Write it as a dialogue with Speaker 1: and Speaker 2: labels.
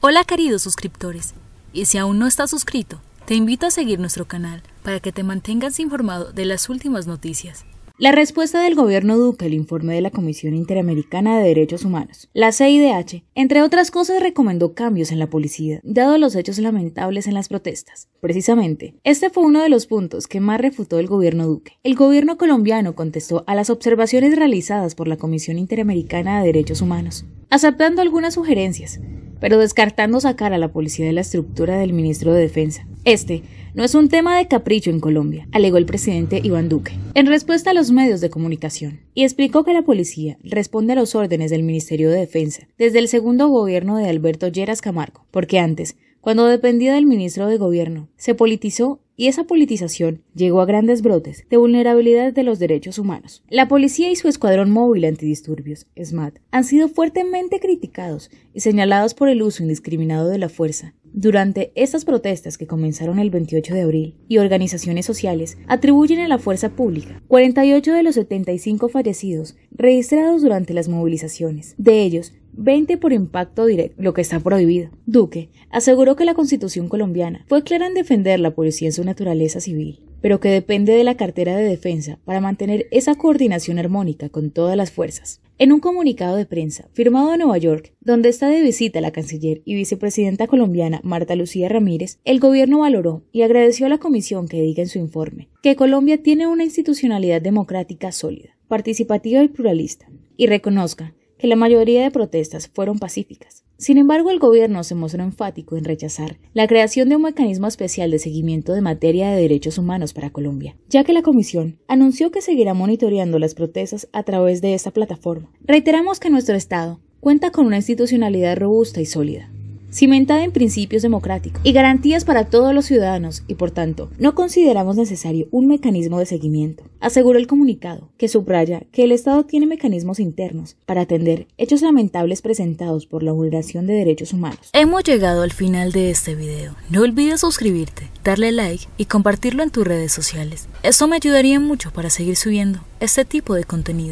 Speaker 1: Hola queridos suscriptores, y si aún no estás suscrito, te invito a seguir nuestro canal para que te mantengas informado de las últimas noticias. La respuesta del gobierno Duque al informe de la Comisión Interamericana de Derechos Humanos, la CIDH, entre otras cosas recomendó cambios en la policía, dado los hechos lamentables en las protestas. Precisamente, este fue uno de los puntos que más refutó el gobierno Duque. El gobierno colombiano contestó a las observaciones realizadas por la Comisión Interamericana de Derechos Humanos, aceptando algunas sugerencias, pero descartando sacar a la policía de la estructura del ministro de Defensa. Este no es un tema de capricho en Colombia, alegó el presidente Iván Duque, en respuesta a los medios de comunicación, y explicó que la policía responde a los órdenes del Ministerio de Defensa desde el segundo gobierno de Alberto Lleras Camargo, porque antes, cuando dependía del ministro de Gobierno, se politizó y esa politización llegó a grandes brotes de vulnerabilidad de los derechos humanos. La policía y su escuadrón móvil antidisturbios, SMAT, han sido fuertemente criticados y señalados por el uso indiscriminado de la fuerza. Durante estas protestas que comenzaron el 28 de abril y organizaciones sociales atribuyen a la fuerza pública 48 de los 75 fallecidos registrados durante las movilizaciones. De ellos, 20 por impacto directo, lo que está prohibido. Duque aseguró que la Constitución colombiana fue clara en defender la policía en su naturaleza civil, pero que depende de la cartera de defensa para mantener esa coordinación armónica con todas las fuerzas. En un comunicado de prensa firmado en Nueva York, donde está de visita la canciller y vicepresidenta colombiana Marta Lucía Ramírez, el gobierno valoró y agradeció a la comisión que diga en su informe que Colombia tiene una institucionalidad democrática sólida, participativa y pluralista, y reconozca que la mayoría de protestas fueron pacíficas. Sin embargo, el gobierno se mostró enfático en rechazar la creación de un mecanismo especial de seguimiento de materia de derechos humanos para Colombia, ya que la Comisión anunció que seguirá monitoreando las protestas a través de esta plataforma. Reiteramos que nuestro Estado cuenta con una institucionalidad robusta y sólida, cimentada en principios democráticos y garantías para todos los ciudadanos y por tanto no consideramos necesario un mecanismo de seguimiento. Aseguró el comunicado, que subraya que el Estado tiene mecanismos internos para atender hechos lamentables presentados por la vulneración de derechos humanos. Hemos llegado al final de este video. No olvides suscribirte, darle like y compartirlo en tus redes sociales. Esto me ayudaría mucho para seguir subiendo este tipo de contenido.